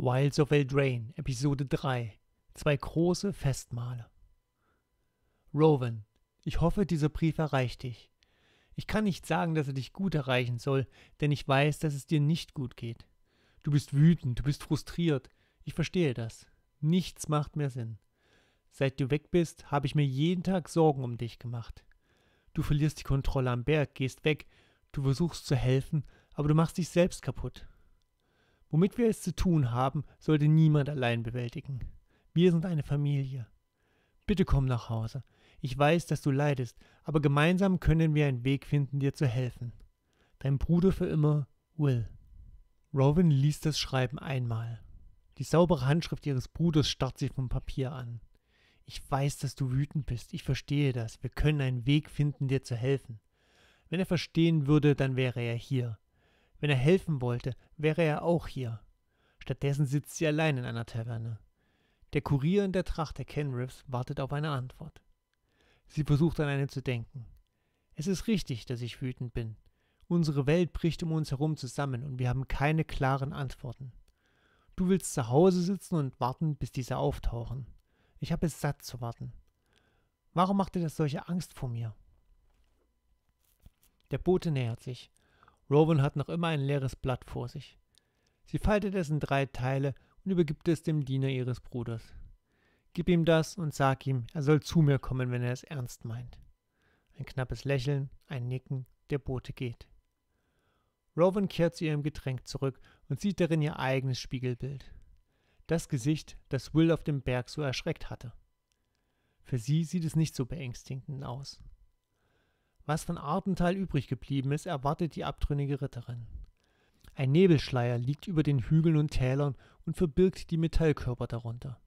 Wilds of Eldraine, Episode 3. Zwei große Festmale. Rowan, ich hoffe, dieser Brief erreicht dich. Ich kann nicht sagen, dass er dich gut erreichen soll, denn ich weiß, dass es dir nicht gut geht. Du bist wütend, du bist frustriert. Ich verstehe das. Nichts macht mehr Sinn. Seit du weg bist, habe ich mir jeden Tag Sorgen um dich gemacht. Du verlierst die Kontrolle am Berg, gehst weg, du versuchst zu helfen, aber du machst dich selbst kaputt. Womit wir es zu tun haben, sollte niemand allein bewältigen. Wir sind eine Familie. Bitte komm nach Hause. Ich weiß, dass du leidest, aber gemeinsam können wir einen Weg finden, dir zu helfen. Dein Bruder für immer, Will. Rowan liest das Schreiben einmal. Die saubere Handschrift ihres Bruders starrt sie vom Papier an. Ich weiß, dass du wütend bist. Ich verstehe das. Wir können einen Weg finden, dir zu helfen. Wenn er verstehen würde, dann wäre er hier. Wenn er helfen wollte, wäre er auch hier. Stattdessen sitzt sie allein in einer Taverne. Der Kurier in der Tracht der Kenriffs wartet auf eine Antwort. Sie versucht an eine zu denken. Es ist richtig, dass ich wütend bin. Unsere Welt bricht um uns herum zusammen und wir haben keine klaren Antworten. Du willst zu Hause sitzen und warten, bis diese auftauchen. Ich habe es satt zu warten. Warum macht ihr das solche Angst vor mir? Der Bote nähert sich. Rowan hat noch immer ein leeres Blatt vor sich. Sie faltet es in drei Teile und übergibt es dem Diener ihres Bruders. Gib ihm das und sag ihm, er soll zu mir kommen, wenn er es ernst meint. Ein knappes Lächeln, ein Nicken, der Bote geht. Rowan kehrt zu ihrem Getränk zurück und sieht darin ihr eigenes Spiegelbild. Das Gesicht, das Will auf dem Berg so erschreckt hatte. Für sie sieht es nicht so beängstigend aus. Was von Ardental übrig geblieben ist, erwartet die abtrünnige Ritterin. Ein Nebelschleier liegt über den Hügeln und Tälern und verbirgt die Metallkörper darunter.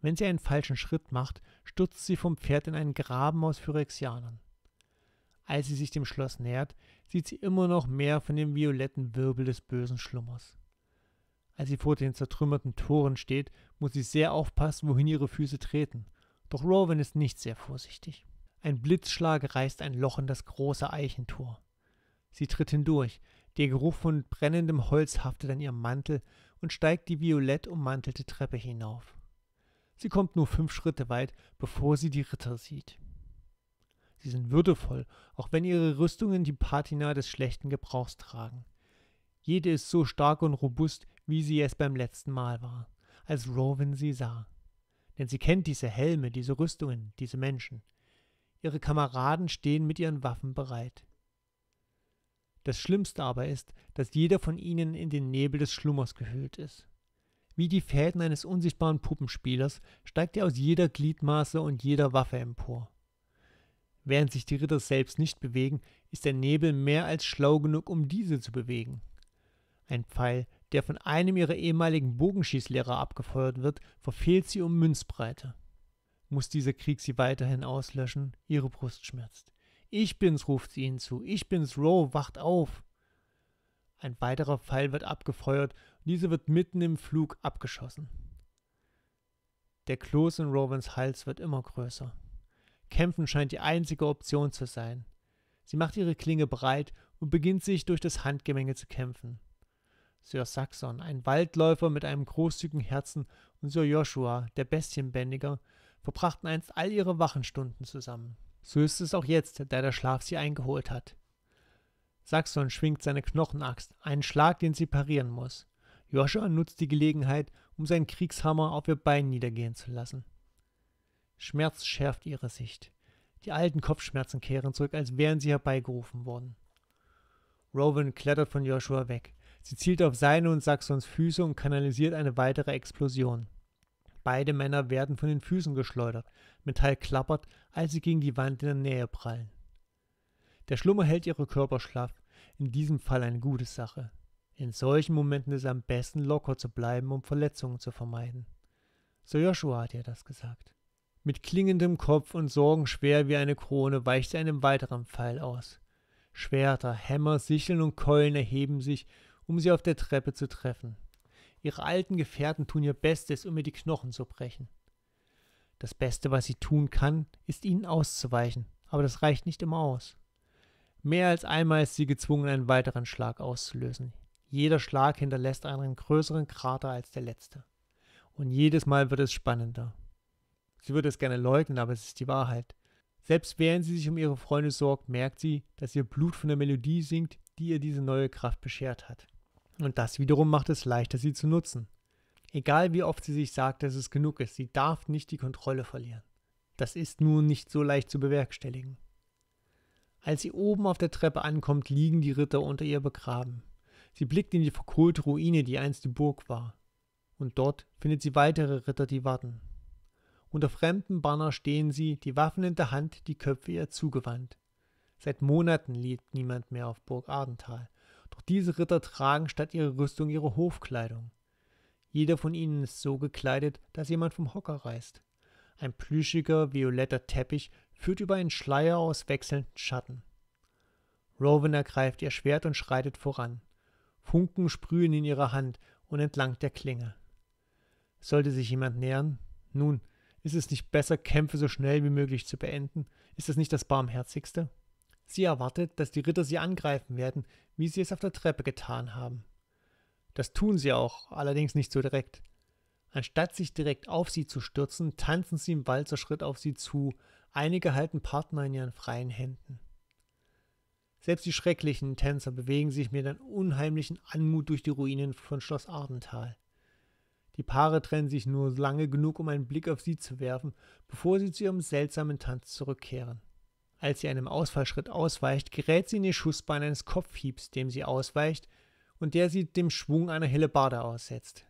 Wenn sie einen falschen Schritt macht, stürzt sie vom Pferd in einen Graben aus Phyrexianern. Als sie sich dem Schloss nähert, sieht sie immer noch mehr von dem violetten Wirbel des bösen Schlummers. Als sie vor den zertrümmerten Toren steht, muss sie sehr aufpassen, wohin ihre Füße treten. Doch Rowan ist nicht sehr vorsichtig. Ein Blitzschlag reißt ein Loch in das große Eichentor. Sie tritt hindurch, der Geruch von brennendem Holz haftet an ihrem Mantel und steigt die violett ummantelte Treppe hinauf. Sie kommt nur fünf Schritte weit, bevor sie die Ritter sieht. Sie sind würdevoll, auch wenn ihre Rüstungen die Patina des schlechten Gebrauchs tragen. Jede ist so stark und robust, wie sie es beim letzten Mal war, als Rowan sie sah. Denn sie kennt diese Helme, diese Rüstungen, diese Menschen. Ihre Kameraden stehen mit ihren Waffen bereit. Das Schlimmste aber ist, dass jeder von ihnen in den Nebel des Schlummers gehüllt ist. Wie die Fäden eines unsichtbaren Puppenspielers steigt er aus jeder Gliedmaße und jeder Waffe empor. Während sich die Ritter selbst nicht bewegen, ist der Nebel mehr als schlau genug, um diese zu bewegen. Ein Pfeil, der von einem ihrer ehemaligen Bogenschießlehrer abgefeuert wird, verfehlt sie um Münzbreite muss dieser Krieg sie weiterhin auslöschen. Ihre Brust schmerzt. Ich bin's, ruft sie ihnen zu. Ich bin's, Roe, wacht auf! Ein weiterer Pfeil wird abgefeuert und diese wird mitten im Flug abgeschossen. Der Kloß in Rowans Hals wird immer größer. Kämpfen scheint die einzige Option zu sein. Sie macht ihre Klinge breit und beginnt sich durch das Handgemenge zu kämpfen. Sir Saxon, ein Waldläufer mit einem großzügigen Herzen, und Sir Joshua, der Bestienbändiger, verbrachten einst all ihre Wachenstunden zusammen. So ist es auch jetzt, da der Schlaf sie eingeholt hat. Saxon schwingt seine Knochenaxt, einen Schlag, den sie parieren muss. Joshua nutzt die Gelegenheit, um seinen Kriegshammer auf ihr Bein niedergehen zu lassen. Schmerz schärft ihre Sicht. Die alten Kopfschmerzen kehren zurück, als wären sie herbeigerufen worden. Rowan klettert von Joshua weg. Sie zielt auf seine und Saxons Füße und kanalisiert eine weitere Explosion. Beide Männer werden von den Füßen geschleudert. Metall klappert, als sie gegen die Wand in der Nähe prallen. Der Schlummer hält ihre Körper schlaff. In diesem Fall eine gute Sache. In solchen Momenten ist es am besten, locker zu bleiben, um Verletzungen zu vermeiden. So Joshua hat ihr das gesagt. Mit klingendem Kopf und Sorgen schwer wie eine Krone weicht sie einem weiteren Pfeil aus. Schwerter, Hämmer, Sicheln und Keulen erheben sich, um sie auf der Treppe zu treffen. Ihre alten Gefährten tun ihr Bestes, um ihr die Knochen zu brechen. Das Beste, was sie tun kann, ist ihnen auszuweichen, aber das reicht nicht immer aus. Mehr als einmal ist sie gezwungen, einen weiteren Schlag auszulösen. Jeder Schlag hinterlässt einen größeren Krater als der letzte. Und jedes Mal wird es spannender. Sie würde es gerne leugnen, aber es ist die Wahrheit. Selbst während sie sich um ihre Freunde sorgt, merkt sie, dass ihr Blut von der Melodie singt, die ihr diese neue Kraft beschert hat. Und das wiederum macht es leichter, sie zu nutzen. Egal wie oft sie sich sagt, dass es genug ist, sie darf nicht die Kontrolle verlieren. Das ist nun nicht so leicht zu bewerkstelligen. Als sie oben auf der Treppe ankommt, liegen die Ritter unter ihr begraben. Sie blickt in die verkohlte Ruine, die einst die Burg war. Und dort findet sie weitere Ritter, die warten. Unter fremden Banner stehen sie, die Waffen in der Hand, die Köpfe ihr zugewandt. Seit Monaten lebt niemand mehr auf Burg Ardental. Doch diese Ritter tragen statt ihrer Rüstung ihre Hofkleidung. Jeder von ihnen ist so gekleidet, dass jemand vom Hocker reißt. Ein plüschiger, violetter Teppich führt über einen Schleier aus wechselnden Schatten. Rowan ergreift ihr Schwert und schreitet voran. Funken sprühen in ihrer Hand und entlang der Klinge. Sollte sich jemand nähern? Nun, ist es nicht besser, Kämpfe so schnell wie möglich zu beenden? Ist es nicht das Barmherzigste? Sie erwartet, dass die Ritter sie angreifen werden, wie sie es auf der Treppe getan haben. Das tun sie auch, allerdings nicht so direkt. Anstatt sich direkt auf sie zu stürzen, tanzen sie im Walzerschritt auf sie zu, einige halten Partner in ihren freien Händen. Selbst die schrecklichen Tänzer bewegen sich mit einem unheimlichen Anmut durch die Ruinen von Schloss Ardental. Die Paare trennen sich nur lange genug, um einen Blick auf sie zu werfen, bevor sie zu ihrem seltsamen Tanz zurückkehren. Als sie einem Ausfallschritt ausweicht, gerät sie in die Schussbahn eines Kopfhiebs, dem sie ausweicht und der sie dem Schwung einer Hellebarde aussetzt.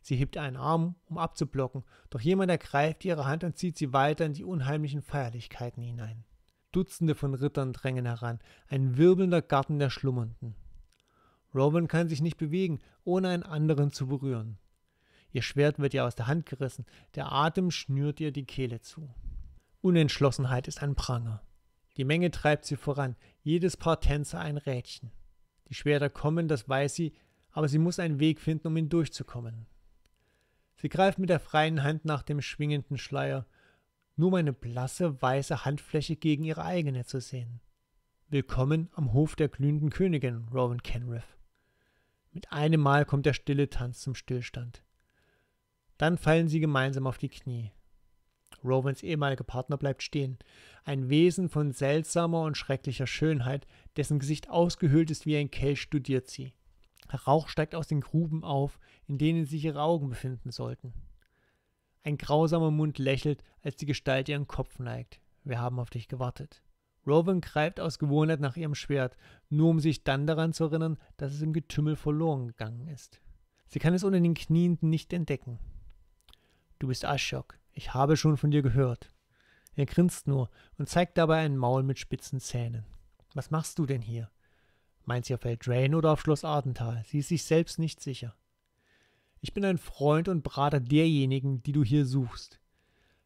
Sie hebt einen Arm, um abzublocken, doch jemand ergreift ihre Hand und zieht sie weiter in die unheimlichen Feierlichkeiten hinein. Dutzende von Rittern drängen heran, ein wirbelnder Garten der Schlummernden. Robin kann sich nicht bewegen, ohne einen anderen zu berühren. Ihr Schwert wird ihr aus der Hand gerissen, der Atem schnürt ihr die Kehle zu. Unentschlossenheit ist ein Pranger. Die Menge treibt sie voran, jedes Paar Tänzer ein Rädchen. Die Schwerter kommen, das weiß sie, aber sie muss einen Weg finden, um ihn durchzukommen. Sie greift mit der freien Hand nach dem schwingenden Schleier, nur meine blasse, weiße Handfläche gegen ihre eigene zu sehen. Willkommen am Hof der glühenden Königin, Rowan Kenriff. Mit einem Mal kommt der stille Tanz zum Stillstand. Dann fallen sie gemeinsam auf die Knie. Rowans ehemaliger Partner bleibt stehen. Ein Wesen von seltsamer und schrecklicher Schönheit, dessen Gesicht ausgehöhlt ist wie ein Kelch, studiert sie. Rauch steigt aus den Gruben auf, in denen sich ihre Augen befinden sollten. Ein grausamer Mund lächelt, als die Gestalt ihren Kopf neigt. Wir haben auf dich gewartet. Rowan greift aus Gewohnheit nach ihrem Schwert, nur um sich dann daran zu erinnern, dass es im Getümmel verloren gegangen ist. Sie kann es unter den Knien nicht entdecken. Du bist Ashok, ich habe schon von dir gehört. Er grinst nur und zeigt dabei ein Maul mit spitzen Zähnen. Was machst du denn hier? Meint sie auf Eldrain oder auf Schloss Ardental? Sie ist sich selbst nicht sicher. Ich bin ein Freund und Brater derjenigen, die du hier suchst.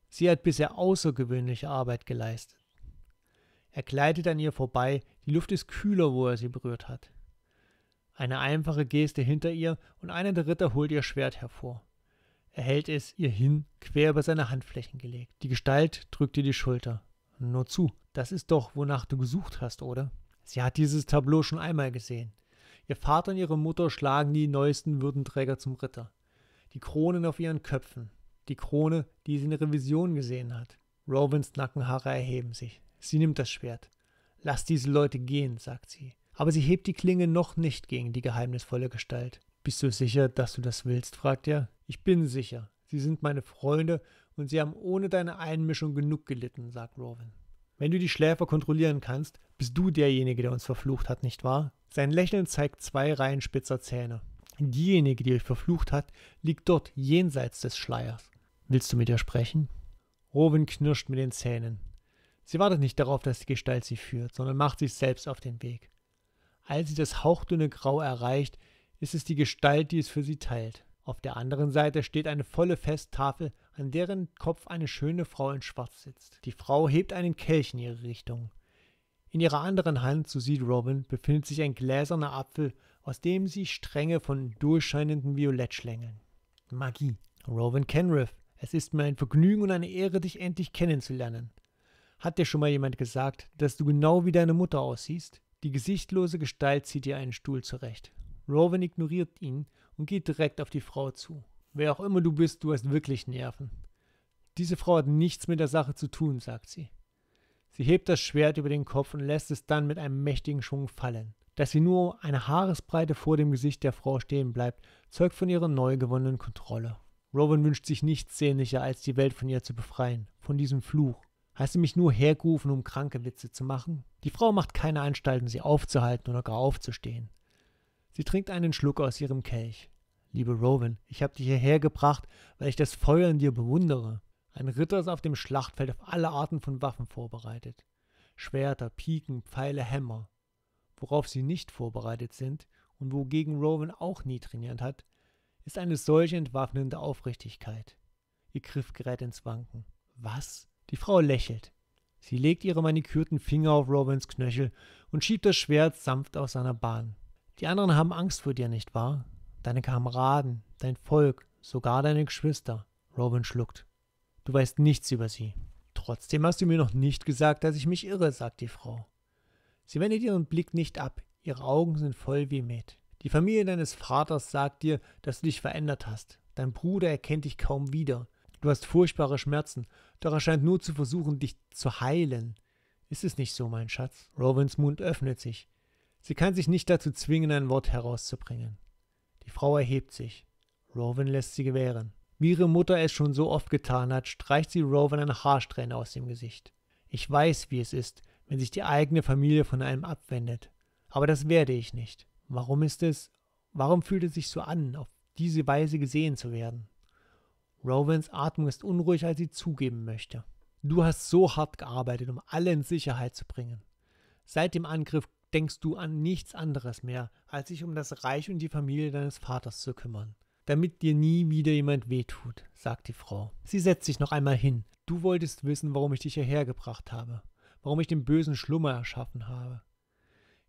Sie hat bisher außergewöhnliche Arbeit geleistet. Er gleitet an ihr vorbei, die Luft ist kühler, wo er sie berührt hat. Eine einfache Geste hinter ihr und einer der Ritter holt ihr Schwert hervor. Er hält es ihr hin, quer über seine Handflächen gelegt. Die Gestalt drückt ihr die Schulter. Nur zu, das ist doch, wonach du gesucht hast, oder? Sie hat dieses Tableau schon einmal gesehen. Ihr Vater und ihre Mutter schlagen die neuesten Würdenträger zum Ritter. Die Kronen auf ihren Köpfen. Die Krone, die sie in der Revision gesehen hat. Rowans Nackenhaare erheben sich. Sie nimmt das Schwert. Lass diese Leute gehen, sagt sie. Aber sie hebt die Klinge noch nicht gegen die geheimnisvolle Gestalt. Bist du sicher, dass du das willst? fragt er. Ich bin sicher. Sie sind meine Freunde und sie haben ohne deine Einmischung genug gelitten, sagt Rowan. Wenn du die Schläfer kontrollieren kannst, bist du derjenige, der uns verflucht hat, nicht wahr? Sein Lächeln zeigt zwei Reihen spitzer Zähne. Diejenige, die euch verflucht hat, liegt dort jenseits des Schleiers. Willst du mit ihr sprechen? Rowan knirscht mit den Zähnen. Sie wartet nicht darauf, dass die Gestalt sie führt, sondern macht sich selbst auf den Weg. Als sie das hauchdünne Grau erreicht, ist es die Gestalt, die es für sie teilt. Auf der anderen Seite steht eine volle Festtafel, an deren Kopf eine schöne Frau in Schwarz sitzt. Die Frau hebt einen Kelch in ihre Richtung. In ihrer anderen Hand, so sieht Robin, befindet sich ein gläserner Apfel, aus dem sie Stränge von durchscheinenden Violett schlängeln. Magie. Robin Kenriff, es ist mir ein Vergnügen und eine Ehre, dich endlich kennenzulernen. Hat dir schon mal jemand gesagt, dass du genau wie deine Mutter aussiehst? Die gesichtlose Gestalt zieht ihr einen Stuhl zurecht. Rowan ignoriert ihn und geht direkt auf die Frau zu. Wer auch immer du bist, du hast wirklich Nerven. Diese Frau hat nichts mit der Sache zu tun, sagt sie. Sie hebt das Schwert über den Kopf und lässt es dann mit einem mächtigen Schwung fallen. Dass sie nur eine Haaresbreite vor dem Gesicht der Frau stehen bleibt, zeugt von ihrer neu gewonnenen Kontrolle. Rowan wünscht sich nichts sehnlicher, als die Welt von ihr zu befreien, von diesem Fluch. Hast du mich nur hergerufen, um kranke Witze zu machen? Die Frau macht keine Anstalten, sie aufzuhalten oder gar aufzustehen. Sie trinkt einen Schluck aus ihrem Kelch. Liebe Rowan, ich habe dich hierher gebracht, weil ich das Feuer in dir bewundere. Ein Ritter ist auf dem Schlachtfeld auf alle Arten von Waffen vorbereitet. Schwerter, Piken, Pfeile, Hämmer. Worauf sie nicht vorbereitet sind und wogegen Rowan auch nie trainiert hat, ist eine solche entwaffnende Aufrichtigkeit. Ihr Griff gerät ins Wanken. Was? Die Frau lächelt. Sie legt ihre manikürten Finger auf Rowans Knöchel und schiebt das Schwert sanft aus seiner Bahn. Die anderen haben Angst vor dir, nicht wahr? Deine Kameraden, dein Volk, sogar deine Geschwister. Robin schluckt. Du weißt nichts über sie. Trotzdem hast du mir noch nicht gesagt, dass ich mich irre, sagt die Frau. Sie wendet ihren Blick nicht ab, ihre Augen sind voll wie Met. Die Familie deines Vaters sagt dir, dass du dich verändert hast. Dein Bruder erkennt dich kaum wieder. Du hast furchtbare Schmerzen, doch er scheint nur zu versuchen, dich zu heilen. Ist es nicht so, mein Schatz? Robins Mund öffnet sich. Sie kann sich nicht dazu zwingen, ein Wort herauszubringen. Die Frau erhebt sich. Rowan lässt sie gewähren. Wie ihre Mutter es schon so oft getan hat, streicht sie Rowan eine Haarsträhne aus dem Gesicht. Ich weiß, wie es ist, wenn sich die eigene Familie von einem abwendet. Aber das werde ich nicht. Warum ist es, warum fühlt es sich so an, auf diese Weise gesehen zu werden? Rowans Atmung ist unruhig, als sie zugeben möchte. Du hast so hart gearbeitet, um alle in Sicherheit zu bringen. Seit dem Angriff denkst du an nichts anderes mehr, als sich um das Reich und die Familie deines Vaters zu kümmern, damit dir nie wieder jemand wehtut, sagt die Frau. Sie setzt sich noch einmal hin. Du wolltest wissen, warum ich dich hierher gebracht habe, warum ich den bösen Schlummer erschaffen habe.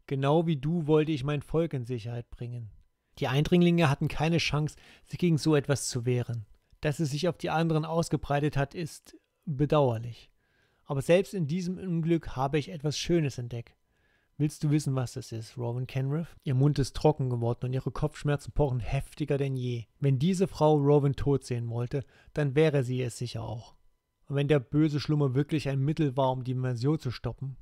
Genau wie du wollte ich mein Volk in Sicherheit bringen. Die Eindringlinge hatten keine Chance, sich gegen so etwas zu wehren. Dass es sich auf die anderen ausgebreitet hat, ist bedauerlich. Aber selbst in diesem Unglück habe ich etwas Schönes entdeckt. Willst du wissen, was das ist, Rowan Kenrith? Ihr Mund ist trocken geworden und ihre Kopfschmerzen pochen heftiger denn je. Wenn diese Frau Rowan tot sehen wollte, dann wäre sie es sicher auch. Und wenn der böse Schlummer wirklich ein Mittel war, um die Immersion zu stoppen?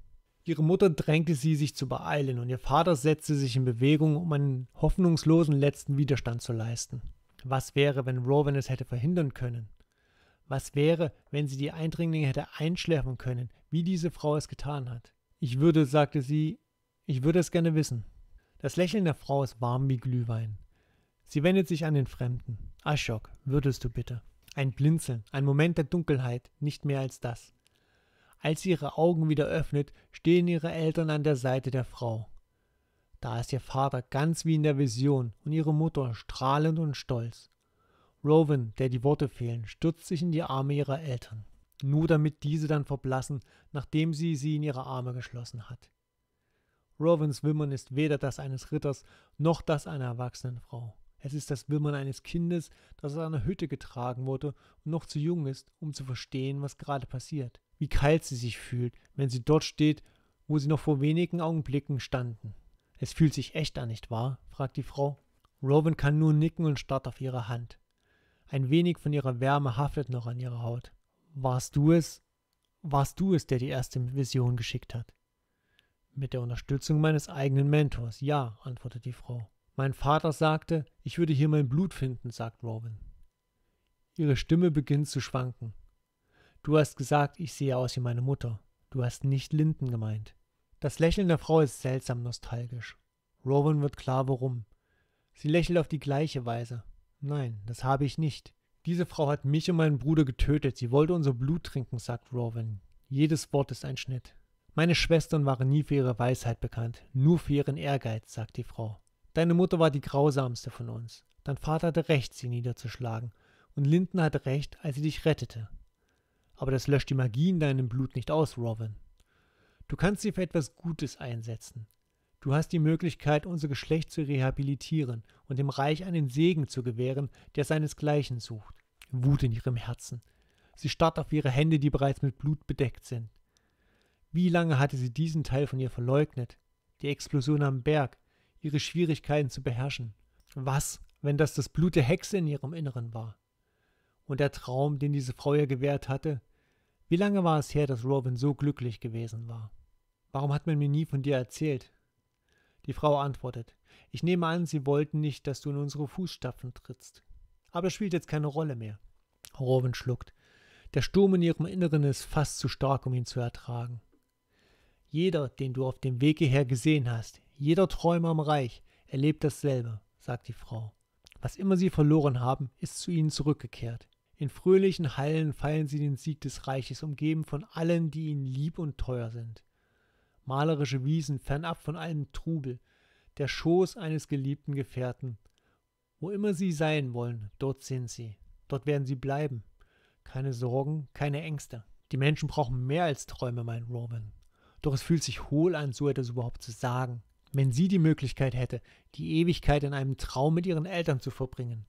Ihre Mutter drängte sie, sich zu beeilen, und ihr Vater setzte sich in Bewegung, um einen hoffnungslosen letzten Widerstand zu leisten. Was wäre, wenn Rowan es hätte verhindern können? Was wäre, wenn sie die Eindringlinge hätte einschläfern können, wie diese Frau es getan hat? Ich würde, sagte sie, ich würde es gerne wissen. Das Lächeln der Frau ist warm wie Glühwein. Sie wendet sich an den Fremden. Aschok, würdest du bitte? Ein Blinzeln, ein Moment der Dunkelheit, nicht mehr als das. Als sie ihre Augen wieder öffnet, stehen ihre Eltern an der Seite der Frau. Da ist ihr Vater ganz wie in der Vision und ihre Mutter strahlend und stolz. Rowan, der die Worte fehlen, stürzt sich in die Arme ihrer Eltern, nur damit diese dann verblassen, nachdem sie sie in ihre Arme geschlossen hat. Rovens Wimmern ist weder das eines Ritters noch das einer erwachsenen Frau. Es ist das Wimmern eines Kindes, das aus einer Hütte getragen wurde und noch zu jung ist, um zu verstehen, was gerade passiert. Wie kalt sie sich fühlt, wenn sie dort steht, wo sie noch vor wenigen Augenblicken standen. Es fühlt sich echt an, nicht wahr? fragt die Frau. Robin kann nur nicken und starrt auf ihre Hand. Ein wenig von ihrer Wärme haftet noch an ihrer Haut. Warst du es? Warst du es, der die erste Vision geschickt hat? Mit der Unterstützung meines eigenen Mentors, ja, antwortet die Frau. Mein Vater sagte, ich würde hier mein Blut finden, sagt Robin. Ihre Stimme beginnt zu schwanken. Du hast gesagt, ich sehe aus wie meine Mutter. Du hast nicht Linden gemeint. Das Lächeln der Frau ist seltsam nostalgisch. Robin wird klar, warum. Sie lächelt auf die gleiche Weise. Nein, das habe ich nicht. Diese Frau hat mich und meinen Bruder getötet. Sie wollte unser Blut trinken, sagt Robin. Jedes Wort ist ein Schnitt. Meine Schwestern waren nie für ihre Weisheit bekannt, nur für ihren Ehrgeiz, sagt die Frau. Deine Mutter war die grausamste von uns. Dein Vater hatte recht, sie niederzuschlagen, und Linden hatte recht, als sie dich rettete. Aber das löscht die Magie in deinem Blut nicht aus, Robin. Du kannst sie für etwas Gutes einsetzen. Du hast die Möglichkeit, unser Geschlecht zu rehabilitieren und dem Reich einen Segen zu gewähren, der seinesgleichen sucht. Wut in ihrem Herzen. Sie starrt auf ihre Hände, die bereits mit Blut bedeckt sind. Wie lange hatte sie diesen Teil von ihr verleugnet? Die Explosion am Berg, ihre Schwierigkeiten zu beherrschen. Was, wenn das das Blut der Hexe in ihrem Inneren war? Und der Traum, den diese Frau ihr gewährt hatte? Wie lange war es her, dass Robin so glücklich gewesen war? Warum hat man mir nie von dir erzählt? Die Frau antwortet, ich nehme an, sie wollten nicht, dass du in unsere Fußstapfen trittst. Aber das spielt jetzt keine Rolle mehr. Robin schluckt. Der Sturm in ihrem Inneren ist fast zu stark, um ihn zu ertragen. Jeder, den du auf dem Weg hierher gesehen hast, jeder Träumer im Reich, erlebt dasselbe, sagt die Frau. Was immer sie verloren haben, ist zu ihnen zurückgekehrt. In fröhlichen Hallen feiern sie den Sieg des Reiches, umgeben von allen, die ihnen lieb und teuer sind. Malerische Wiesen fernab von allem Trubel, der Schoß eines geliebten Gefährten. Wo immer sie sein wollen, dort sind sie, dort werden sie bleiben. Keine Sorgen, keine Ängste. Die Menschen brauchen mehr als Träume, mein Robin. Doch es fühlt sich hohl an, so etwas überhaupt zu sagen, wenn sie die Möglichkeit hätte, die Ewigkeit in einem Traum mit ihren Eltern zu verbringen.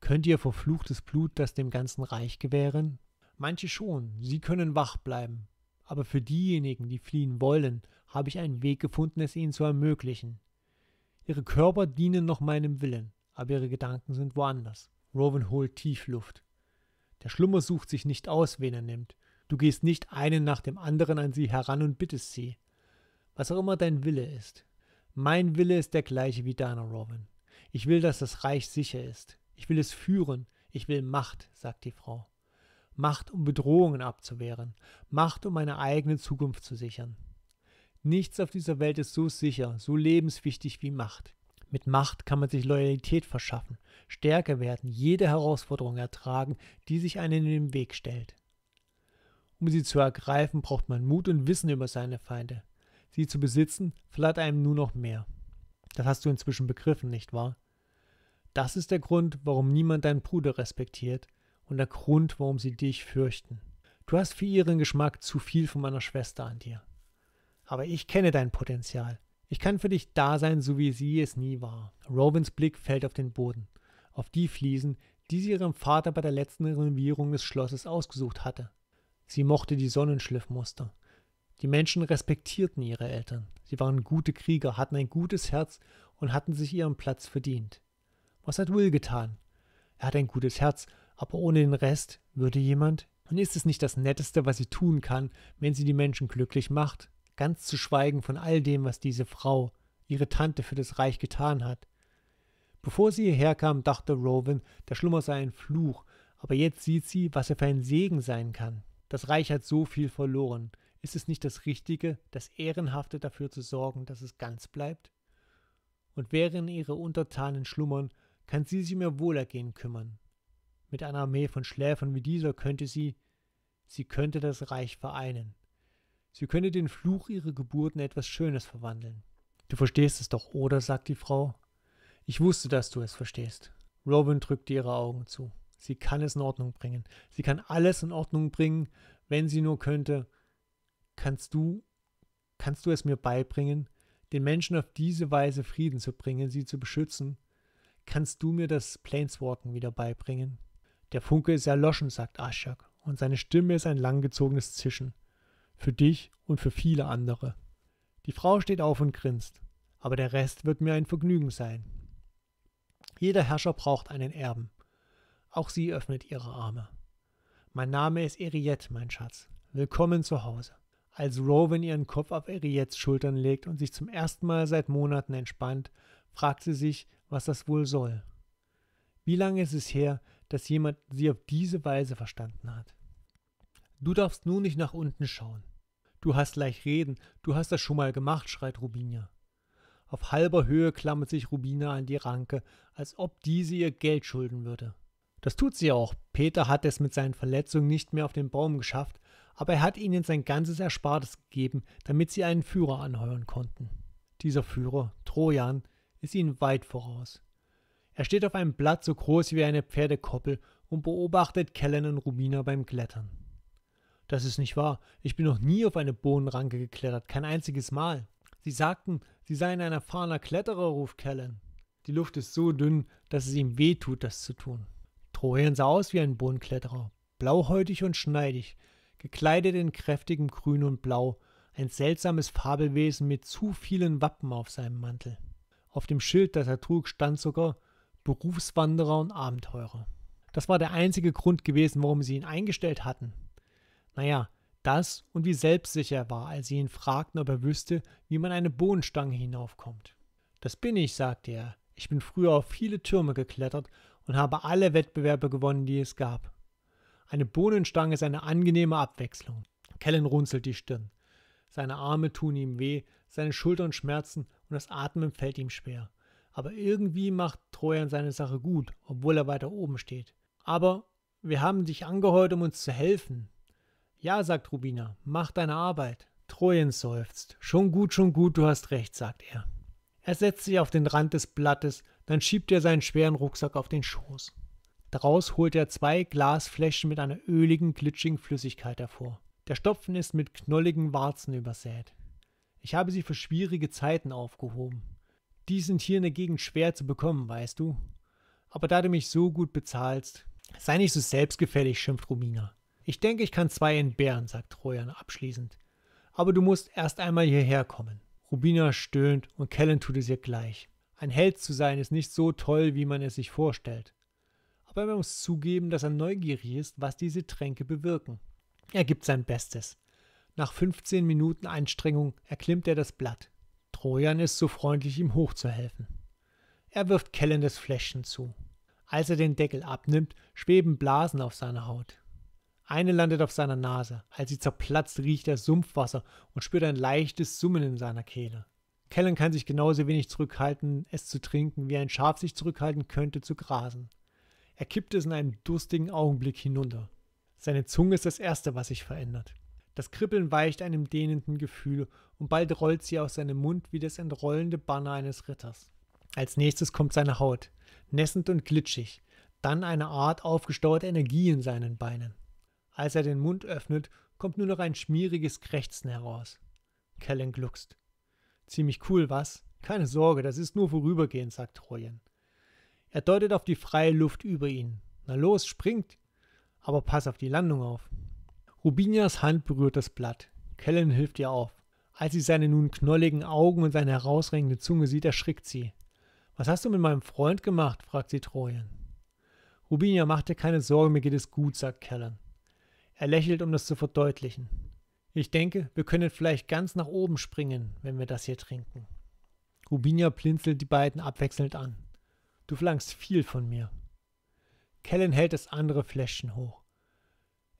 Könnt ihr verfluchtes Blut das dem ganzen Reich gewähren? Manche schon, sie können wach bleiben. Aber für diejenigen, die fliehen wollen, habe ich einen Weg gefunden, es ihnen zu ermöglichen. Ihre Körper dienen noch meinem Willen, aber ihre Gedanken sind woanders. Rowan holt tief Luft. Der Schlummer sucht sich nicht aus, wen er nimmt, Du gehst nicht einen nach dem anderen an sie heran und bittest sie. Was auch immer dein Wille ist. Mein Wille ist der gleiche wie deiner, Robin. Ich will, dass das Reich sicher ist. Ich will es führen. Ich will Macht, sagt die Frau. Macht, um Bedrohungen abzuwehren. Macht, um meine eigene Zukunft zu sichern. Nichts auf dieser Welt ist so sicher, so lebenswichtig wie Macht. Mit Macht kann man sich Loyalität verschaffen, stärker werden, jede Herausforderung ertragen, die sich einem in den Weg stellt. Um sie zu ergreifen, braucht man Mut und Wissen über seine Feinde. Sie zu besitzen, flattert einem nur noch mehr. Das hast du inzwischen begriffen, nicht wahr? Das ist der Grund, warum niemand deinen Bruder respektiert und der Grund, warum sie dich fürchten. Du hast für ihren Geschmack zu viel von meiner Schwester an dir. Aber ich kenne dein Potenzial. Ich kann für dich da sein, so wie sie es nie war. Rowans Blick fällt auf den Boden, auf die Fliesen, die sie ihrem Vater bei der letzten Renovierung des Schlosses ausgesucht hatte. Sie mochte die Sonnenschliffmuster. Die Menschen respektierten ihre Eltern. Sie waren gute Krieger, hatten ein gutes Herz und hatten sich ihren Platz verdient. Was hat Will getan? Er hat ein gutes Herz, aber ohne den Rest würde jemand. Und ist es nicht das Netteste, was sie tun kann, wenn sie die Menschen glücklich macht? Ganz zu schweigen von all dem, was diese Frau, ihre Tante für das Reich getan hat. Bevor sie hierher kam, dachte Rowan, der Schlummer sei ein Fluch, aber jetzt sieht sie, was er für ein Segen sein kann. Das Reich hat so viel verloren. Ist es nicht das Richtige, das Ehrenhafte dafür zu sorgen, dass es ganz bleibt? Und während ihre Untertanen schlummern, kann sie sich um ihr Wohlergehen kümmern. Mit einer Armee von Schläfern wie dieser könnte sie, sie könnte das Reich vereinen. Sie könnte den Fluch ihrer Geburt in etwas Schönes verwandeln. Du verstehst es doch, oder? sagt die Frau. Ich wusste, dass du es verstehst. Robin drückte ihre Augen zu. Sie kann es in Ordnung bringen. Sie kann alles in Ordnung bringen, wenn sie nur könnte. Kannst du, kannst du es mir beibringen, den Menschen auf diese Weise Frieden zu bringen, sie zu beschützen? Kannst du mir das Planeswalken wieder beibringen? Der Funke ist erloschen, sagt Ashak, und seine Stimme ist ein langgezogenes Zischen. Für dich und für viele andere. Die Frau steht auf und grinst, aber der Rest wird mir ein Vergnügen sein. Jeder Herrscher braucht einen Erben. Auch sie öffnet ihre Arme. Mein Name ist Eriette, mein Schatz. Willkommen zu Hause. Als Rowan ihren Kopf auf Eriettes Schultern legt und sich zum ersten Mal seit Monaten entspannt, fragt sie sich, was das wohl soll. Wie lange ist es her, dass jemand sie auf diese Weise verstanden hat? Du darfst nur nicht nach unten schauen. Du hast leicht reden, du hast das schon mal gemacht, schreit Rubinia. Auf halber Höhe klammert sich Rubina an die Ranke, als ob diese ihr Geld schulden würde. Das tut sie auch. Peter hat es mit seinen Verletzungen nicht mehr auf den Baum geschafft, aber er hat ihnen sein ganzes Erspartes gegeben, damit sie einen Führer anheuern konnten. Dieser Führer, Trojan, ist ihnen weit voraus. Er steht auf einem Blatt so groß wie eine Pferdekoppel und beobachtet Kellen und Rubina beim Klettern. Das ist nicht wahr. Ich bin noch nie auf eine Bohnenranke geklettert, kein einziges Mal. Sie sagten, sie seien ein erfahrener Kletterer, ruft Kellen. Die Luft ist so dünn, dass es ihm weh tut, das zu tun. Trojan sah aus wie ein Bohnenkletterer, blauhäutig und schneidig, gekleidet in kräftigem Grün und Blau, ein seltsames Fabelwesen mit zu vielen Wappen auf seinem Mantel. Auf dem Schild, das er trug, stand sogar Berufswanderer und Abenteurer. Das war der einzige Grund gewesen, warum sie ihn eingestellt hatten. Naja, das und wie selbstsicher er war, als sie ihn fragten, ob er wüsste, wie man eine Bohnenstange hinaufkommt. Das bin ich, sagte er. Ich bin früher auf viele Türme geklettert und habe alle Wettbewerbe gewonnen, die es gab. Eine Bohnenstange ist eine angenehme Abwechslung. Kellen runzelt die Stirn. Seine Arme tun ihm weh, seine Schultern schmerzen und das Atmen fällt ihm schwer. Aber irgendwie macht Trojan seine Sache gut, obwohl er weiter oben steht. Aber wir haben dich angeheuert, um uns zu helfen. Ja, sagt Rubina, mach deine Arbeit. Trojan seufzt. Schon gut, schon gut, du hast recht, sagt er. Er setzt sich auf den Rand des Blattes dann schiebt er seinen schweren Rucksack auf den Schoß. Daraus holt er zwei Glasflächen mit einer öligen, glitschigen Flüssigkeit hervor. Der Stopfen ist mit knolligen Warzen übersät. Ich habe sie für schwierige Zeiten aufgehoben. Die sind hier in der Gegend schwer zu bekommen, weißt du. Aber da du mich so gut bezahlst, sei nicht so selbstgefällig, schimpft Romina. Ich denke, ich kann zwei entbehren, sagt Trojan abschließend. Aber du musst erst einmal hierher kommen. Rubina stöhnt und Kellen tut es ihr gleich. Ein Held zu sein ist nicht so toll, wie man es sich vorstellt. Aber man muss zugeben, dass er neugierig ist, was diese Tränke bewirken. Er gibt sein Bestes. Nach 15 Minuten Anstrengung erklimmt er das Blatt. Trojan ist so freundlich, ihm hochzuhelfen. Er wirft Kellen das Fläschchen zu. Als er den Deckel abnimmt, schweben Blasen auf seiner Haut. Eine landet auf seiner Nase. Als sie zerplatzt, riecht er Sumpfwasser und spürt ein leichtes Summen in seiner Kehle. Kellen kann sich genauso wenig zurückhalten, es zu trinken, wie ein Schaf sich zurückhalten könnte, zu grasen. Er kippt es in einem durstigen Augenblick hinunter. Seine Zunge ist das Erste, was sich verändert. Das Kribbeln weicht einem dehnenden Gefühl und bald rollt sie aus seinem Mund wie das entrollende Banner eines Ritters. Als nächstes kommt seine Haut, nässend und glitschig, dann eine Art aufgestauerte Energie in seinen Beinen. Als er den Mund öffnet, kommt nur noch ein schmieriges Krächzen heraus. Kellen gluckst. Ziemlich cool, was? Keine Sorge, das ist nur vorübergehend, sagt Trojan. Er deutet auf die freie Luft über ihn. Na los, springt! Aber pass auf die Landung auf. Rubinias Hand berührt das Blatt. Kellen hilft ihr auf. Als sie seine nun knolligen Augen und seine herausragende Zunge sieht, erschrickt sie. Was hast du mit meinem Freund gemacht? fragt sie Trojan. Rubinia mach dir keine Sorgen, mir geht es gut, sagt Kellen. Er lächelt, um das zu verdeutlichen. Ich denke, wir können vielleicht ganz nach oben springen, wenn wir das hier trinken. Rubinia blinzelt die beiden abwechselnd an. Du verlangst viel von mir. Kellen hält das andere Fläschchen hoch.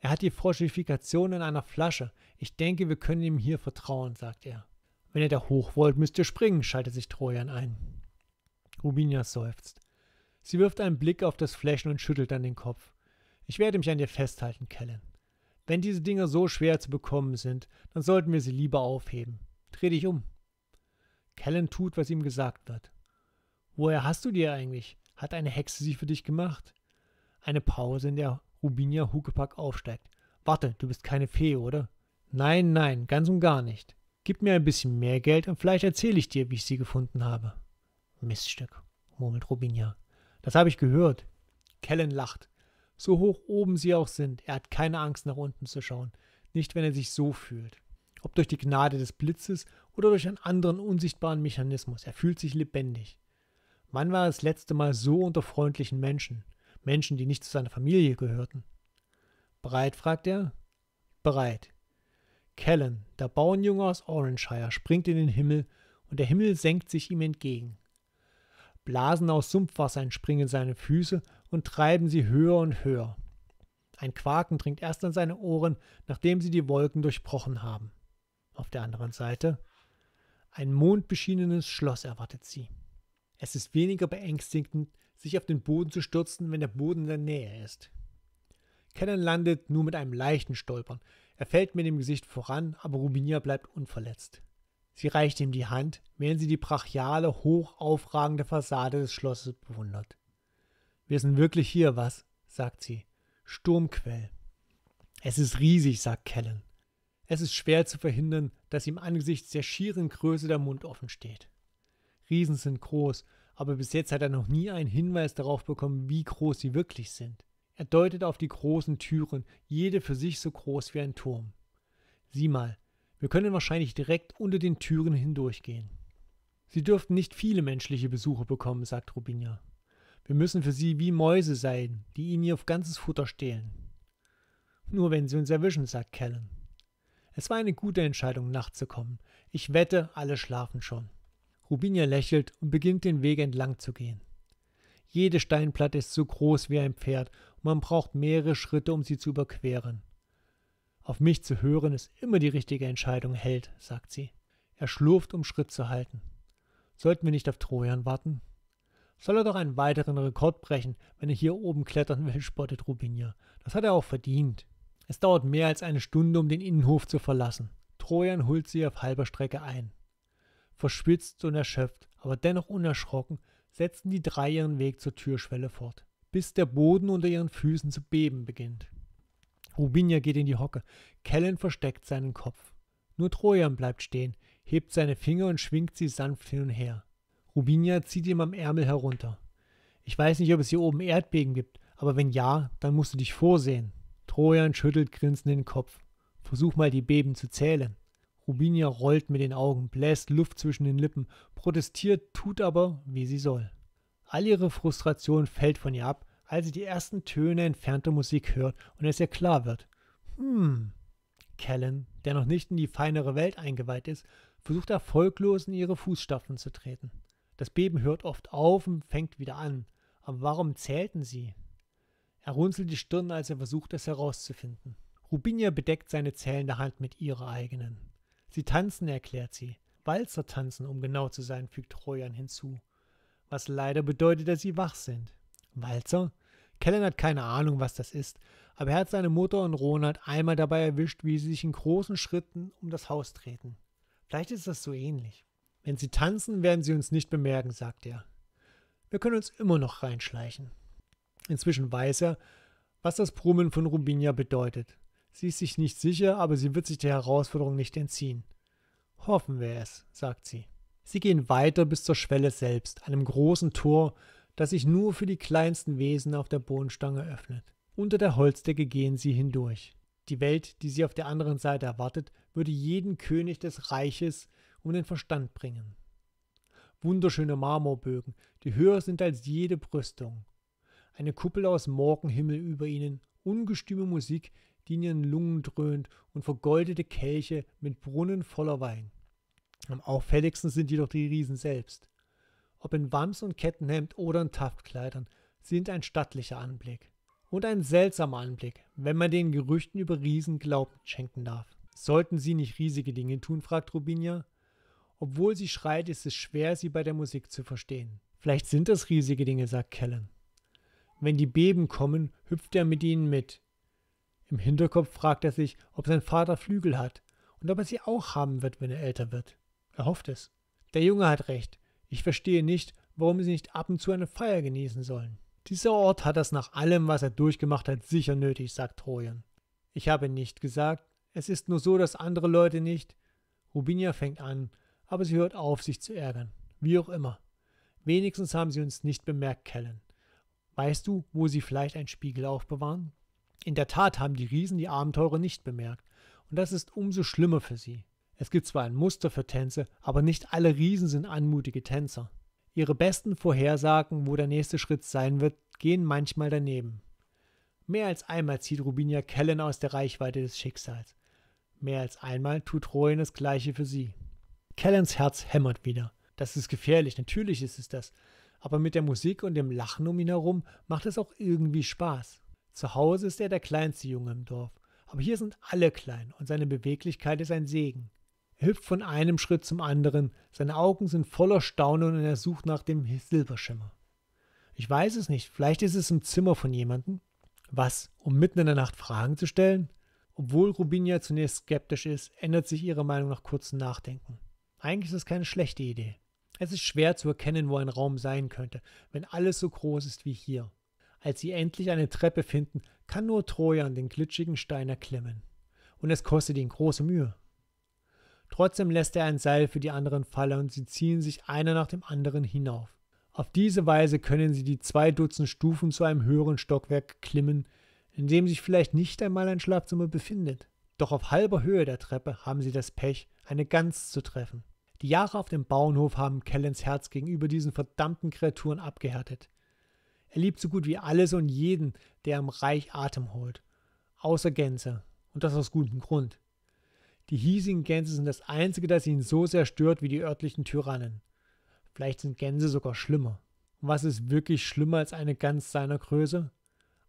Er hat die Froschifikation in einer Flasche. Ich denke, wir können ihm hier vertrauen, sagt er. Wenn ihr da hoch wollt, müsst ihr springen, schaltet sich Trojan ein. Rubinia seufzt. Sie wirft einen Blick auf das Fläschchen und schüttelt dann den Kopf. Ich werde mich an dir festhalten, Kellen. Wenn diese Dinger so schwer zu bekommen sind, dann sollten wir sie lieber aufheben. Dreh dich um. Kellen tut, was ihm gesagt wird. Woher hast du die eigentlich? Hat eine Hexe sie für dich gemacht? Eine Pause, in der Rubinia Huckepack aufsteigt. Warte, du bist keine Fee, oder? Nein, nein, ganz und gar nicht. Gib mir ein bisschen mehr Geld und vielleicht erzähle ich dir, wie ich sie gefunden habe. Miststück, murmelt Rubinia. Das habe ich gehört. Kellen lacht. So hoch oben sie auch sind, er hat keine Angst, nach unten zu schauen, nicht wenn er sich so fühlt. Ob durch die Gnade des Blitzes oder durch einen anderen unsichtbaren Mechanismus, er fühlt sich lebendig. Wann war er das letzte Mal so unter freundlichen Menschen? Menschen, die nicht zu seiner Familie gehörten. Bereit, fragt er. Bereit. Callan, der Bauernjunge aus Orangeshire, springt in den Himmel und der Himmel senkt sich ihm entgegen. Blasen aus Sumpfwasser entspringen seine Füße und treiben sie höher und höher. Ein Quaken dringt erst an seine Ohren, nachdem sie die Wolken durchbrochen haben. Auf der anderen Seite ein mondbeschienenes Schloss erwartet sie. Es ist weniger beängstigend, sich auf den Boden zu stürzen, wenn der Boden in der Nähe ist. Kennen landet nur mit einem leichten Stolpern. Er fällt mit dem Gesicht voran, aber Rubinia bleibt unverletzt. Sie reicht ihm die Hand, während sie die brachiale, hoch aufragende Fassade des Schlosses bewundert. Wir sind wirklich hier, was? sagt sie. Sturmquell. Es ist riesig, sagt Kellen. Es ist schwer zu verhindern, dass ihm angesichts der schieren Größe der Mund offen steht. Riesen sind groß, aber bis jetzt hat er noch nie einen Hinweis darauf bekommen, wie groß sie wirklich sind. Er deutet auf die großen Türen, jede für sich so groß wie ein Turm. Sieh mal, wir können wahrscheinlich direkt unter den Türen hindurchgehen. Sie dürften nicht viele menschliche Besuche bekommen, sagt Rubinia. Wir müssen für sie wie Mäuse sein, die ihnen ihr ganzes Futter stehlen. Nur wenn sie uns erwischen, sagt Kellen. Es war eine gute Entscheidung, nachts zu kommen. Ich wette, alle schlafen schon. Rubinia lächelt und beginnt den Weg entlang zu gehen. Jede Steinplatte ist so groß wie ein Pferd und man braucht mehrere Schritte, um sie zu überqueren. Auf mich zu hören ist immer die richtige Entscheidung, Held, sagt sie. Er schlurft, um Schritt zu halten. Sollten wir nicht auf Trojan warten? Soll er doch einen weiteren Rekord brechen, wenn er hier oben klettern will, spottet Rubinia. Das hat er auch verdient. Es dauert mehr als eine Stunde, um den Innenhof zu verlassen. Trojan holt sie auf halber Strecke ein. Verschwitzt und erschöpft, aber dennoch unerschrocken, setzen die drei ihren Weg zur Türschwelle fort, bis der Boden unter ihren Füßen zu beben beginnt. Rubinia geht in die Hocke, Kellen versteckt seinen Kopf. Nur Trojan bleibt stehen, hebt seine Finger und schwingt sie sanft hin und her. Rubinia zieht ihm am Ärmel herunter. Ich weiß nicht, ob es hier oben Erdbeben gibt, aber wenn ja, dann musst du dich vorsehen. Trojan schüttelt grinsend den Kopf. Versuch mal, die Beben zu zählen. Rubinia rollt mit den Augen, bläst Luft zwischen den Lippen, protestiert, tut aber, wie sie soll. All ihre Frustration fällt von ihr ab, als sie die ersten Töne entfernter Musik hört und es ihr klar wird. Hm. Kellen, der noch nicht in die feinere Welt eingeweiht ist, versucht erfolglos in ihre Fußstapfen zu treten. Das Beben hört oft auf und fängt wieder an. Aber warum zählten sie? Er runzelt die Stirn, als er versucht, es herauszufinden. Rubinia bedeckt seine zählende Hand mit ihrer eigenen. Sie tanzen, erklärt sie. Walzer tanzen, um genau zu sein, fügt Trojan hinzu. Was leider bedeutet, dass sie wach sind. Walzer? Kellen hat keine Ahnung, was das ist, aber er hat seine Mutter und Ronald einmal dabei erwischt, wie sie sich in großen Schritten um das Haus treten. Vielleicht ist das so ähnlich. Wenn sie tanzen, werden sie uns nicht bemerken, sagt er. Wir können uns immer noch reinschleichen. Inzwischen weiß er, was das Brummen von Rubinia bedeutet. Sie ist sich nicht sicher, aber sie wird sich der Herausforderung nicht entziehen. Hoffen wir es, sagt sie. Sie gehen weiter bis zur Schwelle selbst, einem großen Tor, das sich nur für die kleinsten Wesen auf der Bohnenstange öffnet. Unter der Holzdecke gehen sie hindurch. Die Welt, die sie auf der anderen Seite erwartet, würde jeden König des Reiches um den Verstand bringen. Wunderschöne Marmorbögen, die höher sind als jede Brüstung. Eine Kuppel aus Morgenhimmel über ihnen, ungestüme Musik, die in ihren Lungen dröhnt und vergoldete Kelche mit Brunnen voller Wein. Am auffälligsten sind jedoch die Riesen selbst. Ob in Wams und Kettenhemd oder in Taftkleidern, sind ein stattlicher Anblick. Und ein seltsamer Anblick, wenn man den Gerüchten über Riesen Glauben schenken darf. Sollten sie nicht riesige Dinge tun, fragt Rubinia. Obwohl sie schreit, ist es schwer, sie bei der Musik zu verstehen. Vielleicht sind das riesige Dinge, sagt Kellen. Wenn die Beben kommen, hüpft er mit ihnen mit. Im Hinterkopf fragt er sich, ob sein Vater Flügel hat und ob er sie auch haben wird, wenn er älter wird. Er hofft es. Der Junge hat recht. Ich verstehe nicht, warum sie nicht ab und zu eine Feier genießen sollen. Dieser Ort hat das nach allem, was er durchgemacht hat, sicher nötig, sagt Trojan. Ich habe nicht gesagt, es ist nur so, dass andere Leute nicht. Rubinia fängt an, aber sie hört auf, sich zu ärgern. Wie auch immer. Wenigstens haben sie uns nicht bemerkt, Kellen. Weißt du, wo sie vielleicht einen Spiegel aufbewahren? In der Tat haben die Riesen die Abenteurer nicht bemerkt. Und das ist umso schlimmer für sie. Es gibt zwar ein Muster für Tänze, aber nicht alle Riesen sind anmutige Tänzer. Ihre besten Vorhersagen, wo der nächste Schritt sein wird, gehen manchmal daneben. Mehr als einmal zieht Rubinia Kellen aus der Reichweite des Schicksals. Mehr als einmal tut Royen das Gleiche für sie. Callens Herz hämmert wieder. Das ist gefährlich, natürlich ist es das. Aber mit der Musik und dem Lachen um ihn herum macht es auch irgendwie Spaß. Zu Hause ist er der kleinste Junge im Dorf. Aber hier sind alle klein und seine Beweglichkeit ist ein Segen. Er hüpft von einem Schritt zum anderen, seine Augen sind voller Staunen und er sucht nach dem Silberschimmer. Ich weiß es nicht, vielleicht ist es im Zimmer von jemandem. Was, um mitten in der Nacht Fragen zu stellen? Obwohl Rubinia zunächst skeptisch ist, ändert sich ihre Meinung nach kurzem Nachdenken. Eigentlich ist das keine schlechte Idee. Es ist schwer zu erkennen, wo ein Raum sein könnte, wenn alles so groß ist wie hier. Als sie endlich eine Treppe finden, kann nur Trojan den glitschigen Stein erklimmen. Und es kostet ihn große Mühe. Trotzdem lässt er ein Seil für die anderen fallen und sie ziehen sich einer nach dem anderen hinauf. Auf diese Weise können sie die zwei Dutzend Stufen zu einem höheren Stockwerk klimmen, in dem sich vielleicht nicht einmal ein Schlafzimmer befindet. Doch auf halber Höhe der Treppe haben sie das Pech, eine Gans zu treffen. Die Jahre auf dem Bauernhof haben Kellens Herz gegenüber diesen verdammten Kreaturen abgehärtet. Er liebt so gut wie alles und jeden, der im Reich Atem holt. Außer Gänse. Und das aus gutem Grund. Die hiesigen Gänse sind das Einzige, das ihn so sehr stört wie die örtlichen Tyrannen. Vielleicht sind Gänse sogar schlimmer. Und was ist wirklich schlimmer als eine Gans seiner Größe?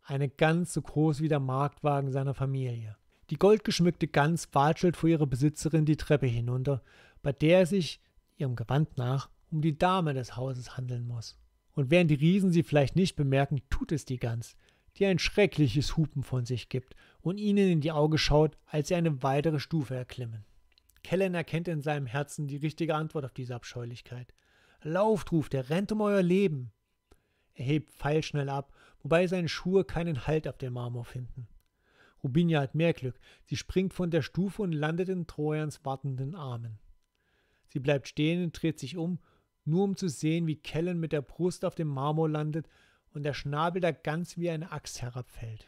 Eine Gans so groß wie der Marktwagen seiner Familie. Die goldgeschmückte Gans watschelt vor ihrer Besitzerin die Treppe hinunter, bei der es sich, ihrem Gewand nach, um die Dame des Hauses handeln muss. Und während die Riesen sie vielleicht nicht bemerken, tut es die Gans, die ein schreckliches Hupen von sich gibt und ihnen in die Augen schaut, als sie eine weitere Stufe erklimmen. Kellen erkennt in seinem Herzen die richtige Antwort auf diese Abscheulichkeit. Lauft, ruft er, rennt um euer Leben! Er hebt pfeilschnell ab, wobei seine Schuhe keinen Halt auf dem Marmor finden. Rubinia hat mehr Glück, sie springt von der Stufe und landet in Trojans wartenden Armen. Sie bleibt stehen und dreht sich um, nur um zu sehen, wie Kellen mit der Brust auf dem Marmor landet und der Schnabel da ganz wie eine Axt herabfällt.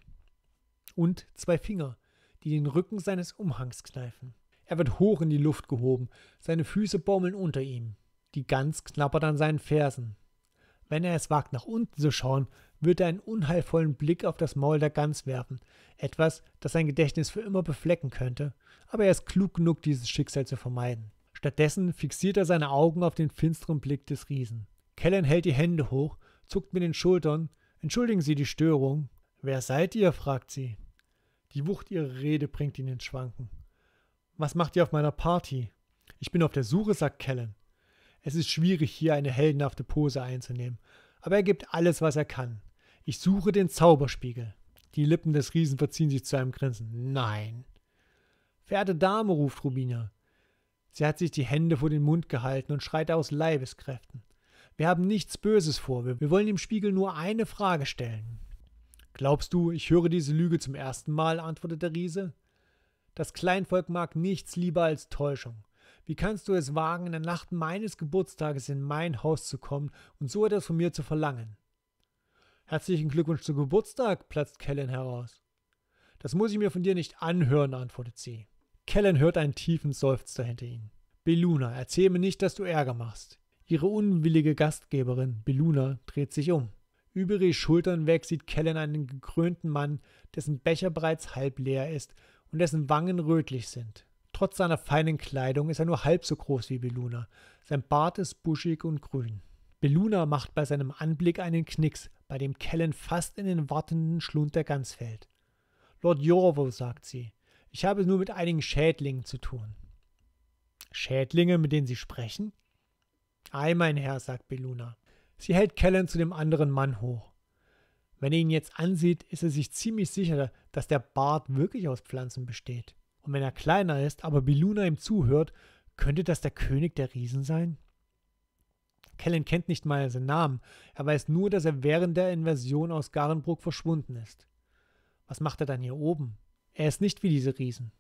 Und zwei Finger, die den Rücken seines Umhangs kneifen. Er wird hoch in die Luft gehoben, seine Füße baumeln unter ihm. Die Gans knabbert an seinen Fersen. Wenn er es wagt, nach unten zu schauen, wird er einen unheilvollen Blick auf das Maul der Gans werfen. Etwas, das sein Gedächtnis für immer beflecken könnte. Aber er ist klug genug, dieses Schicksal zu vermeiden. Stattdessen fixiert er seine Augen auf den finsteren Blick des Riesen. Kellen hält die Hände hoch, zuckt mit den Schultern. Entschuldigen Sie die Störung. Wer seid ihr? fragt sie. Die Wucht ihrer Rede bringt ihn ins Schwanken. Was macht ihr auf meiner Party? Ich bin auf der Suche, sagt Kellen. Es ist schwierig, hier eine heldenhafte Pose einzunehmen, aber er gibt alles, was er kann. Ich suche den Zauberspiegel. Die Lippen des Riesen verziehen sich zu einem Grinsen. Nein. Verehrte Dame, ruft Rubina, Sie hat sich die Hände vor den Mund gehalten und schreit aus Leibeskräften. Wir haben nichts Böses vor, wir wollen dem Spiegel nur eine Frage stellen. Glaubst du, ich höre diese Lüge zum ersten Mal? antwortet der Riese. Das Kleinvolk mag nichts lieber als Täuschung. Wie kannst du es wagen, in der Nacht meines Geburtstages in mein Haus zu kommen und so etwas von mir zu verlangen? Herzlichen Glückwunsch zu Geburtstag, platzt Kellen heraus. Das muss ich mir von dir nicht anhören, antwortet sie. Kellen hört einen tiefen Seufzer hinter ihnen. Beluna, erzähl mir nicht, dass du Ärger machst. Ihre unwillige Gastgeberin, Beluna, dreht sich um. Über ihre Schultern weg sieht Kellen einen gekrönten Mann, dessen Becher bereits halb leer ist und dessen Wangen rötlich sind. Trotz seiner feinen Kleidung ist er nur halb so groß wie Beluna. Sein Bart ist buschig und grün. Beluna macht bei seinem Anblick einen Knicks, bei dem Kellen fast in den wartenden Schlund der Gans fällt. Lord Jorovo, sagt sie, ich habe es nur mit einigen Schädlingen zu tun. Schädlinge, mit denen Sie sprechen? Ei, mein Herr, sagt Beluna. Sie hält Kellen zu dem anderen Mann hoch. Wenn er ihn jetzt ansieht, ist er sich ziemlich sicher, dass der Bart wirklich aus Pflanzen besteht. Und wenn er kleiner ist, aber Biluna ihm zuhört, könnte das der König der Riesen sein? Kellen kennt nicht mal seinen Namen. Er weiß nur, dass er während der Invasion aus Garenbrook verschwunden ist. Was macht er dann hier oben? Er ist nicht wie diese Riesen.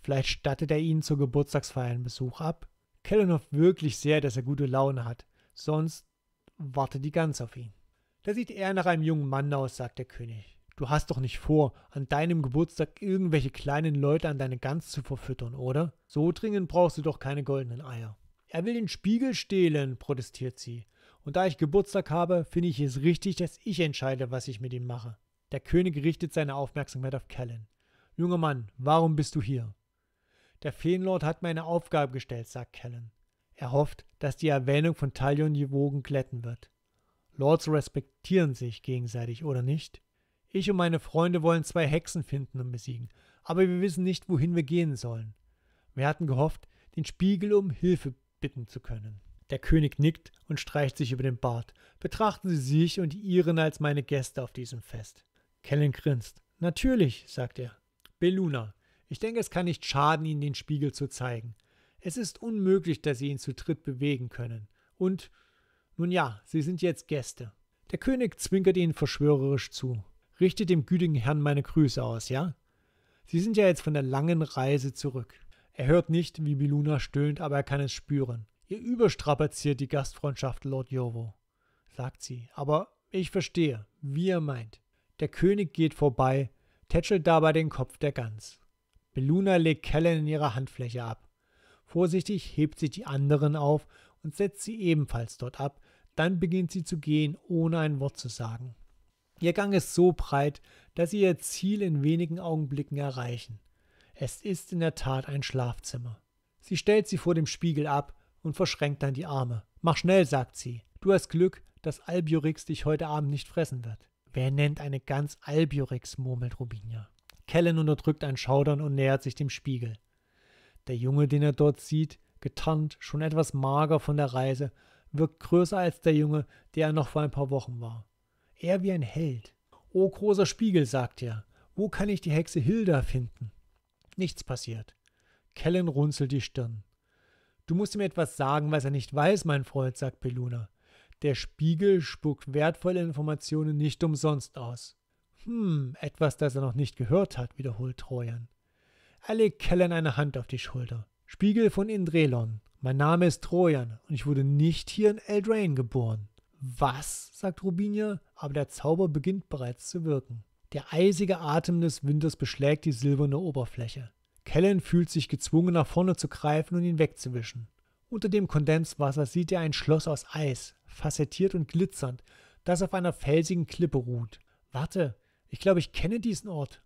Vielleicht stattet er ihnen zur Geburtstagsfeier einen Besuch ab. Kellen hofft wirklich sehr, dass er gute Laune hat. Sonst wartet die Gans auf ihn. Da sieht er nach einem jungen Mann aus, sagt der König. Du hast doch nicht vor, an deinem Geburtstag irgendwelche kleinen Leute an deine Gans zu verfüttern, oder? So dringend brauchst du doch keine goldenen Eier. Er will den Spiegel stehlen, protestiert sie. Und da ich Geburtstag habe, finde ich es richtig, dass ich entscheide, was ich mit ihm mache. Der König richtet seine Aufmerksamkeit auf Kellen. Junger Mann, warum bist du hier? Der Feenlord hat mir eine Aufgabe gestellt, sagt Kellen. Er hofft, dass die Erwähnung von Talion die Wogen glätten wird. Lords respektieren sich gegenseitig, oder nicht? Ich und meine Freunde wollen zwei Hexen finden und besiegen, aber wir wissen nicht, wohin wir gehen sollen. Wir hatten gehofft, den Spiegel um Hilfe bitten zu können. Der König nickt und streicht sich über den Bart. Betrachten Sie sich und die Iren als meine Gäste auf diesem Fest. Kellen grinst. Natürlich, sagt er. Belluna. Ich denke, es kann nicht schaden, ihnen den Spiegel zu zeigen. Es ist unmöglich, dass sie ihn zu dritt bewegen können. Und nun ja, sie sind jetzt Gäste. Der König zwinkert ihnen verschwörerisch zu. Richtet dem gütigen Herrn meine Grüße aus, ja? Sie sind ja jetzt von der langen Reise zurück. Er hört nicht, wie Beluna stöhnt, aber er kann es spüren. Ihr überstrapaziert die Gastfreundschaft Lord Jovo, sagt sie. Aber ich verstehe, wie er meint. Der König geht vorbei, tätschelt dabei den Kopf der Gans. Beluna legt Kellen in ihrer Handfläche ab. Vorsichtig hebt sich die anderen auf und setzt sie ebenfalls dort ab, dann beginnt sie zu gehen, ohne ein Wort zu sagen. Ihr Gang ist so breit, dass sie ihr Ziel in wenigen Augenblicken erreichen. Es ist in der Tat ein Schlafzimmer. Sie stellt sie vor dem Spiegel ab und verschränkt dann die Arme. Mach schnell, sagt sie. Du hast Glück, dass Albiorix dich heute Abend nicht fressen wird. Wer nennt eine ganz Albiorex? murmelt Robinia. Kellen unterdrückt ein Schaudern und nähert sich dem Spiegel. Der Junge, den er dort sieht, getarnt, schon etwas mager von der Reise, wirkt größer als der Junge, der er noch vor ein paar Wochen war. Er wie ein Held. O oh, großer Spiegel, sagt er, wo kann ich die Hexe Hilda finden? Nichts passiert. Kellen runzelt die Stirn. Du musst ihm etwas sagen, was er nicht weiß, mein Freund, sagt Peluna. Der Spiegel spuckt wertvolle Informationen nicht umsonst aus. Hm, etwas, das er noch nicht gehört hat, wiederholt Trojan. Er legt kellen eine Hand auf die Schulter. Spiegel von Indrelon. Mein Name ist Trojan und ich wurde nicht hier in Eldraine geboren. Was? sagt Rubinia, aber der Zauber beginnt bereits zu wirken. Der eisige Atem des Winters beschlägt die silberne Oberfläche. Kellen fühlt sich gezwungen, nach vorne zu greifen und ihn wegzuwischen. Unter dem Kondenswasser sieht er ein Schloss aus Eis, facettiert und glitzernd, das auf einer felsigen Klippe ruht. Warte, ich glaube, ich kenne diesen Ort.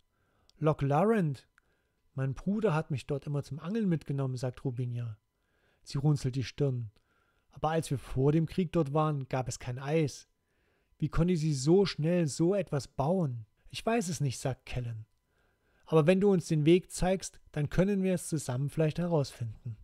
Loch Laurent. Mein Bruder hat mich dort immer zum Angeln mitgenommen, sagt Rubinia. Sie runzelt die Stirn. Aber als wir vor dem Krieg dort waren, gab es kein Eis. Wie konnte sie so schnell so etwas bauen? Ich weiß es nicht, sagt Kellen. Aber wenn du uns den Weg zeigst, dann können wir es zusammen vielleicht herausfinden.